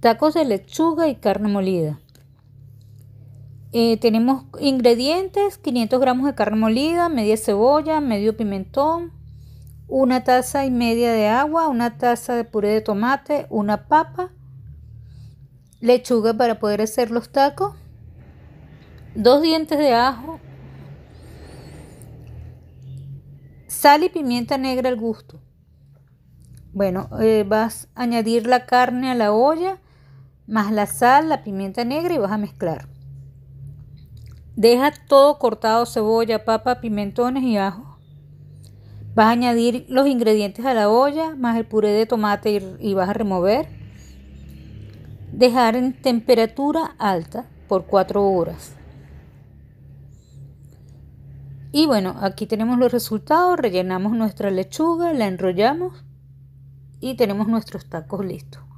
tacos de lechuga y carne molida. Eh, tenemos ingredientes, 500 gramos de carne molida, media cebolla, medio pimentón, una taza y media de agua, una taza de puré de tomate, una papa, lechuga para poder hacer los tacos, dos dientes de ajo, sal y pimienta negra al gusto. Bueno, eh, vas a añadir la carne a la olla más la sal, la pimienta negra y vas a mezclar. Deja todo cortado, cebolla, papa, pimentones y ajo. Vas a añadir los ingredientes a la olla, más el puré de tomate y, y vas a remover. Dejar en temperatura alta por 4 horas. Y bueno, aquí tenemos los resultados. Rellenamos nuestra lechuga, la enrollamos y tenemos nuestros tacos listos.